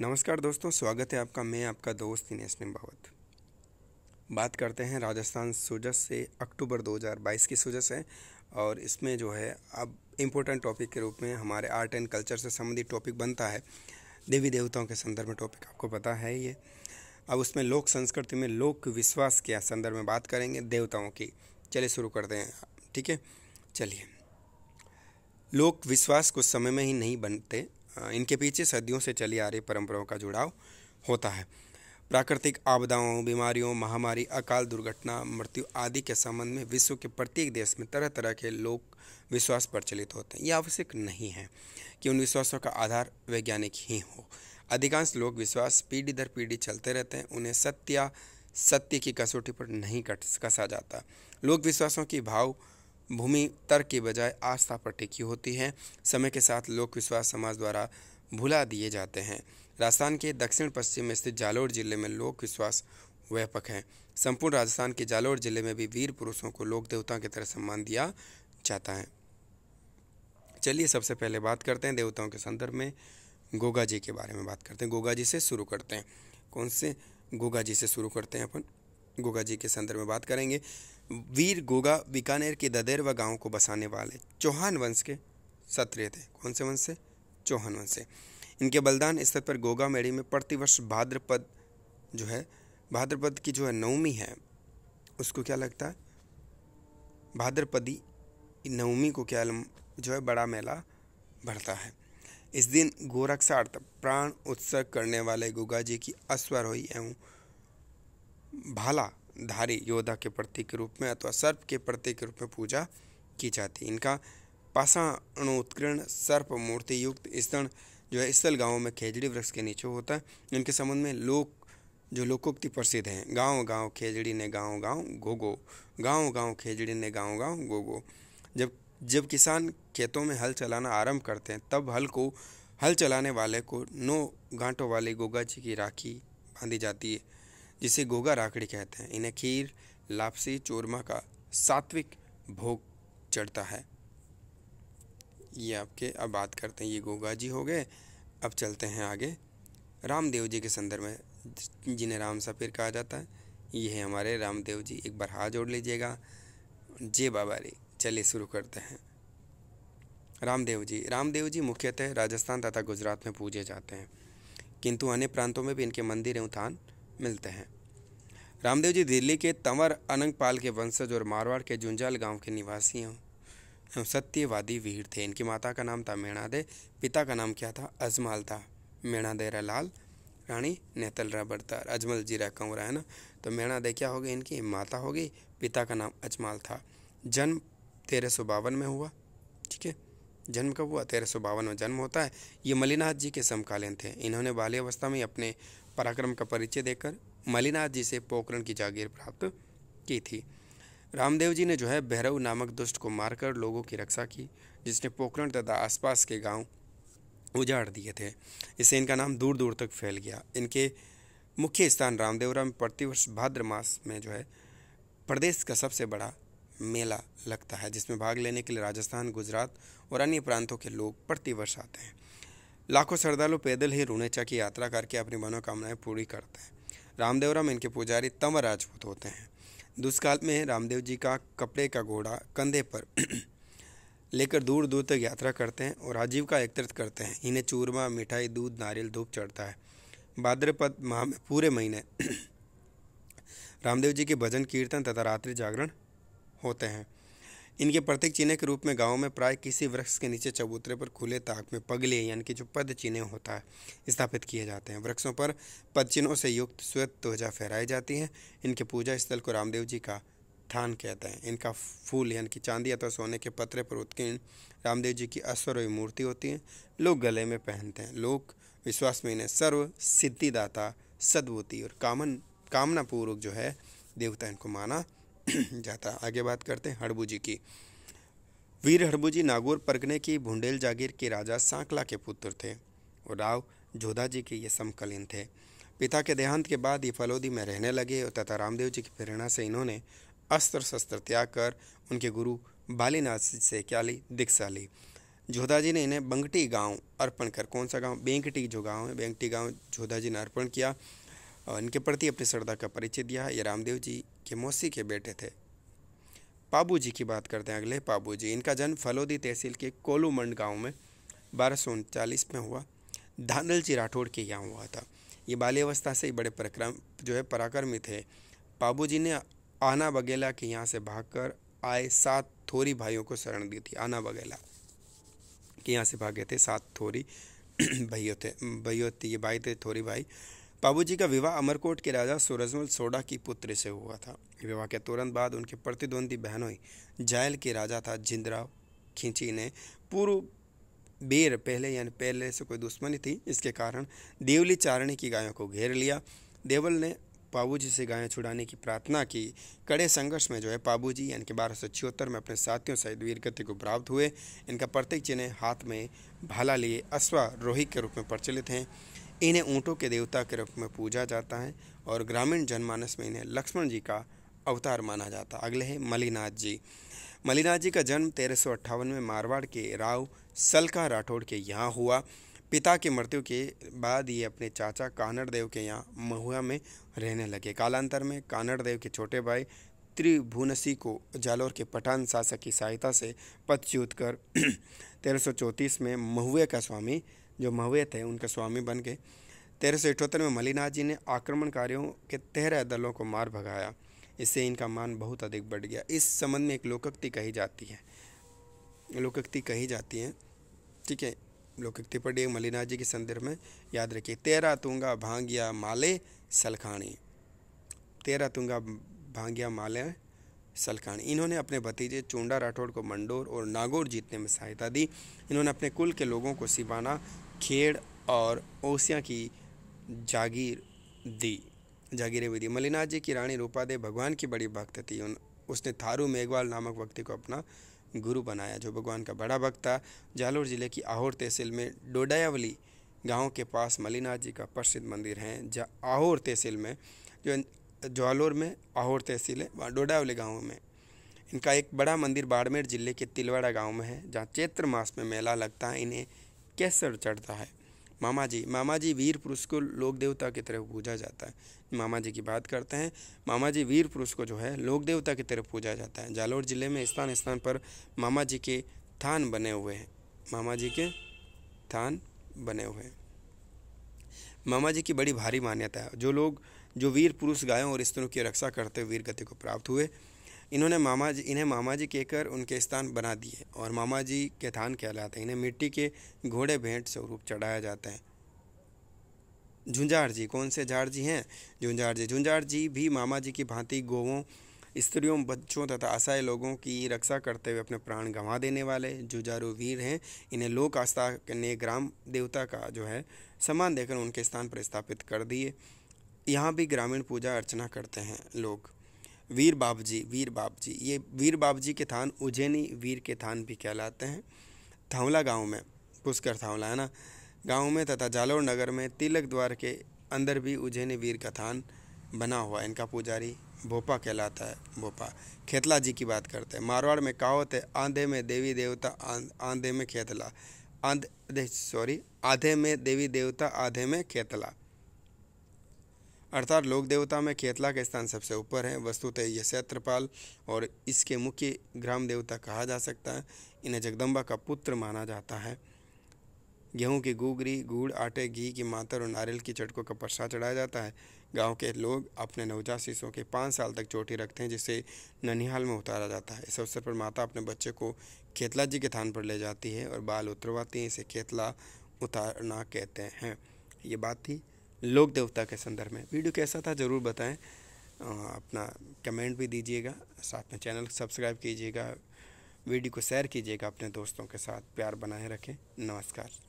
नमस्कार दोस्तों स्वागत है आपका मैं आपका दोस्त दिनेश निम्बावत बात करते हैं राजस्थान सूजस से अक्टूबर 2022 की सूजस है और इसमें जो है अब इम्पोर्टेंट टॉपिक के रूप में हमारे आर्ट एंड कल्चर से संबंधित टॉपिक बनता है देवी देवताओं के संदर्भ में टॉपिक आपको पता है ये अब उसमें लोक संस्कृति में लोक विश्वास के संदर्भ में बात करेंगे देवताओं की चलिए शुरू करते हैं ठीक है चलिए लोक विश्वास कुछ समय में ही नहीं बनते इनके पीछे सदियों से चली आ रही परंपराओं का जुड़ाव होता है प्राकृतिक आपदाओं बीमारियों महामारी अकाल दुर्घटना मृत्यु आदि के संबंध में विश्व के प्रत्येक देश में तरह तरह के लोक विश्वास प्रचलित होते हैं यह आवश्यक नहीं है कि उन विश्वासों का आधार वैज्ञानिक ही हो अधिकांश लोग विश्वास पीढ़ी दर पीढ़ी चलते रहते हैं उन्हें सत्य सत्य की कसौटी पर नहीं कट कसा जाता लोक विश्वासों की भाव भूमि तर्क के बजाय आस्था पर टिकी होती है समय के साथ लोक विश्वास समाज द्वारा भुला दिए जाते हैं राजस्थान के दक्षिण पश्चिम में स्थित जालोर जिले में लोक विश्वास व्यापक है संपूर्ण राजस्थान के जालोर जिले में भी वीर पुरुषों को लोक देवता की तरह सम्मान दिया जाता है चलिए सबसे पहले बात करते हैं देवताओं के संदर्भ में गोगा जी के बारे में बात करते हैं गोगा जी से शुरू करते हैं कौन से गोगा जी से शुरू करते हैं अपन गोगा जी के संदर्भ में बात करेंगे वीर गोगा बीकानेर के ददेरवा गांव को बसाने वाले चौहान वंश के सत्रिय थे कौन से वंश से चौहान वंश से इनके बलिदान स्तर पर गोगा मेड़ी में प्रतिवर्ष भाद्रपद जो है भाद्रपद की जो है नवमी है उसको क्या लगता है भाद्रपदी नवमी को क्या जो है बड़ा मेला भरता है इस दिन गोरक्षार्थ प्राण उत्सर्ग करने वाले गोगा जी की अश्वरोही एवं भाला धारी योद्धा के प्रतीक के रूप में अथवा सर्प के प्रतीक के रूप में पूजा की जाती है इनका पाषाणोत्कीर्ण सर्प मूर्ति युक्त स्तन जो है स्थल गाँव में खेजड़ी वृक्ष के नीचे होता है इनके संबंध में लोक जो लोकोक्ति प्रसिद्ध हैं गांव गांव खेजड़ी ने गांव गांव गोगो गांव गांव खेजड़ी ने गांव गांव गोगो जब जब किसान खेतों में हल चलाना आरंभ करते हैं तब हल को हल चलाने वाले को नौ गांठों वाले गोगा जी की राखी बांधी जाती है जिसे गोगा राखड़ी कहते हैं इन्हें खीर लापसी चूरमा का सात्विक भोग चढ़ता है ये आपके अब बात करते हैं ये गोगा जी हो गए अब चलते हैं आगे रामदेव जी के संदर्भ में जिन्हें राम सफीर कहा जाता है ये है हमारे रामदेव जी एक बार हाथ जोड़ लीजिएगा जे बाबा रे चलिए शुरू करते हैं रामदेव जी रामदेव जी मुख्यतः राजस्थान तथा गुजरात में पूजे जाते हैं किंतु अन्य प्रांतों में भी इनके मंदिर हैं उत्थान मिलते हैं रामदेव जी दिल्ली के तंवर अनंगपाल के वंशज और मारवाड़ के जुंजाल गांव के निवासी हैं सत्यवादी वीर थे इनकी माता का नाम था दे पिता का नाम क्या था अजमाल था दे लाल रानी रा बरता अजमल जी रा कंवरा है ना तो दे क्या होगी इनकी माता होगी पिता का नाम अजमाल था जन्म तेरह में हुआ ठीक है जन्म कब हुआ तेरह सौ बावन में जन्म होता है ये मलिनाथ जी के समकालीन थे इन्होंने बाल्यावस्था में अपने पराक्रम का परिचय देकर मलिनाथ जी से पोकरण की जागीर प्राप्त की थी रामदेव जी ने जो है भैरव नामक दुष्ट को मारकर लोगों की रक्षा की जिसने पोकरण तथा आसपास के गांव उजाड़ दिए थे इससे इनका नाम दूर दूर तक फैल गया इनके मुख्य स्थान रामदेवरा में प्रतिवर्ष भाद्र मास में जो है प्रदेश का सबसे बड़ा मेला लगता है जिसमें भाग लेने के लिए राजस्थान गुजरात और अन्य प्रांतों के लोग प्रतिवर्ष आते हैं लाखों श्रद्धालु पैदल ही रूनेचा की यात्रा करके अपनी मनोकामनाएं पूरी करते हैं रामदेवराम इनके पुजारी तंवर राजपूत होते हैं दुष्काल में रामदेव जी का कपड़े का घोड़ा कंधे पर लेकर दूर दूर तक यात्रा करते हैं और राजीव का एकत्रित करते हैं इन्हें चूरमा मिठाई दूध नारियल धूप चढ़ता है भाद्रपद माह में पूरे महीने रामदेव जी के भजन कीर्तन तथा रात्रि जागरण होते हैं इनके प्रत्येक चिन्ह के रूप में गाँव में प्राय किसी वृक्ष के नीचे चबूतरे पर खुले ताक में पगले यानी कि जो पद चिन्ह होता है स्थापित किए जाते हैं वृक्षों पर पद चिन्हों से युक्त श्वेत ध्वजा फहराई जाती है इनके पूजा स्थल को रामदेव जी का थान कहते हैं इनका फूल यानी कि चांदी अथवा सोने के पत्रे पर उत्कीर्ण रामदेव जी की अश्वरोही मूर्ति होती है लोग गले में पहनते हैं लोग विश्वास में इन्हें सर्व सिद्धिदाता सद्भूति और कामन कामना पूर्वक जो है देवता इनको माना जाता आगे बात करते हैं जी की वीर जी नागौर परगने की भुंडेल जागीर के राजा सांकला के पुत्र थे और राव जोधा जी के ये समकालीन थे पिता के देहांत के बाद ये फलोदी में रहने लगे तथा रामदेव जी की प्रेरणा से इन्होंने अस्त्र शस्त्र त्याग कर उनके गुरु बालीनाथ से क्या ली दीक्षा ली जोधा जी ने इन्हें बंगटी गांव अर्पण कर कौन सा गांव बेंगटी जो गांव है बेंगटी गांव जोधा जी ने अर्पण किया और इनके प्रति अपनी श्रद्धा का परिचय दिया ये रामदेव जी के मौसी के बेटे थे पाबू जी की बात करते हैं अगले पाबू जी इनका जन्म फलोदी तहसील के कोलूमंड गांव में बारह में हुआ धानल जी राठौड़ के यहाँ हुआ था ये बाल्यावस्था से ही बड़े पराक्रम जो है पराक्रमी थे पाबू जी ने आना बगेला के यहाँ से भागकर आए सात थोरी भाइयों को शरण दी थी आना बगेला के यहाँ से भागे थे सात थोरी भैया थे भैया थे ये भाई थे थोरी भाई बाबूजी का विवाह अमरकोट के राजा सूरजमल सोडा की पुत्री से हुआ था विवाह के तुरंत बाद उनके प्रतिद्वंदी बहनोई जायल के राजा था जिंदराव खींची ने पूर्व बेर पहले यानी पहले से कोई दुश्मनी थी इसके कारण देवली चारणी की गायों को घेर लिया देवल ने पाबूजी से गायें छुड़ाने की प्रार्थना की कड़े संघर्ष में जो है जी यानी कि बारह सौ छिहत्तर में अपने साथियों सहित वीरगति को प्राप्त हुए इनका प्रत्येक चिन्ह हाथ में भाला लिए अश्वारोही के रूप में प्रचलित हैं इन्हें ऊँटों के देवता के रूप में पूजा जाता है और ग्रामीण जनमानस में इन्हें लक्ष्मण जी का अवतार माना जाता अगले हैं मलिनाथ जी मलिनाथ जी का जन्म तेरह में मारवाड़ के राव सलका राठौड़ के यहाँ हुआ पिता की मृत्यु के बाद ये अपने चाचा कानड़ देव के यहाँ महुआ में रहने लगे कालांतर में कानड़ देव के छोटे भाई त्रिभुवनसी को जालौर के पठान शासक की सहायता से पदच्युत कर तेरह में महुए का स्वामी जो महवे थे उनके स्वामी बन गए तेरह सौ अठहत्तर में मलिनाथ जी ने आक्रमणकारियों के तेरह दलों को मार भगाया इससे इनका मान बहुत अधिक बढ़ गया इस संबंध में एक लोकोक्ति कही जाती है लोकोक्ति कही जाती है ठीक है लोकोक्ति पढ़िए मलिनाथ जी के संदर्भ में याद रखिए तेरा तुंगा भांगिया माले सलखाणी तेरा तुंगा भांगिया माले सलखानी इन्होंने अपने भतीजे चूंडा राठौड़ को मंडोर और नागौर जीतने में सहायता दी इन्होंने अपने कुल के लोगों को सिवाना खेड़ और ओसिया की जागीर दी जागीरें भी दी मलिनाथ जी की रानी रूपादेव भगवान की बड़ी भक्त थी उन उसने थारू मेघवाल नामक व्यक्ति को अपना गुरु बनाया जो भगवान का बड़ा भक्त था जालोर जिले की आहोर तहसील में डोडायावली गांव के पास मलिनाथ जी का प्रसिद्ध मंदिर है जहाँ आहोर तहसील में जो जालोर में आहोर तहसील है वहाँ डोडावली गाँव में इनका एक बड़ा मंदिर बाड़मेर जिले के तिलवाड़ा गांव में है जहाँ चैत्र मास में मेला लगता है इन्हें कैसर चढ़ता है मामा जी मामा जी वीर पुरुष को लोक देवता की तरह पूजा जाता है मामा जी की बात करते हैं मामा जी वीर पुरुष को जो है लोक देवता की तरह पूजा जाता है जालौर जिले में स्थान स्थान पर मामा जी के थान बने हुए हैं मामा जी के थान बने हुए हैं मामा जी की बड़ी भारी मान्यता है जो लोग जो वीर पुरुष गायों और स्त्रियों की रक्षा करते हुए वीर गति को प्राप्त हुए इन्होंने मामा जी इन्हें मामा जी कहकर उनके स्थान बना दिए और मामा जी के थान कहलाते हैं इन्हें मिट्टी के घोड़े भेंट स्वरूप चढ़ाया जाता है झुंझार जी कौन से झाड़ जी हैं झुंझार जी झुंझार जी भी मामा जी की भांति गोवों स्त्रियों बच्चों तथा असहाय लोगों की रक्षा करते हुए अपने प्राण गंवा देने वाले जुझारू वीर हैं इन्हें लोक आस्था ने ग्राम देवता का जो है सम्मान देकर उनके स्थान पर स्थापित कर दिए यहाँ भी ग्रामीण पूजा अर्चना करते हैं लोग वीर बाब जी वीर बाब जी ये वीर बाब जी के थान उज्जैनी वीर के थान भी कहलाते हैं थावला गांव में पुष्कर थावला है ना गांव में तथा जालोर नगर में तिलक द्वार के अंदर भी उज्जैनी वीर का थान बना हुआ इनका पुजारी भोपा कहलाता है भोपा खेतला जी की बात करते हैं मारवाड़ में कहावत है आंधे में देवी देवता आंधे में खेतला आंधे सॉरी आधे में देवी देवता आधे में खेतला अर्थात लोक देवता में खेतला का स्थान सबसे ऊपर है वस्तुतः यह क्षेत्रपाल और इसके मुख्य ग्राम देवता कहा जा सकता है इन्हें जगदम्बा का पुत्र माना जाता है गेहूं की गुगरी गुड़ आटे घी की मातर और नारियल की चटकों का परसा चढ़ाया जाता है गांव के लोग अपने नवजात शिशुओं के पाँच साल तक चोटी रखते हैं जिसे ननिहाल में उतारा जाता है इस अवसर पर माता अपने बच्चे को खेतला जी के थान पर ले जाती है और बाल उतरवाती हैं इसे खेतला उतारना कहते हैं ये बात थी लोक देवता के संदर्भ में वीडियो कैसा था ज़रूर बताएं अपना कमेंट भी दीजिएगा साथ में चैनल सब्सक्राइब कीजिएगा वीडियो को शेयर कीजिएगा अपने दोस्तों के साथ प्यार बनाए रखें नमस्कार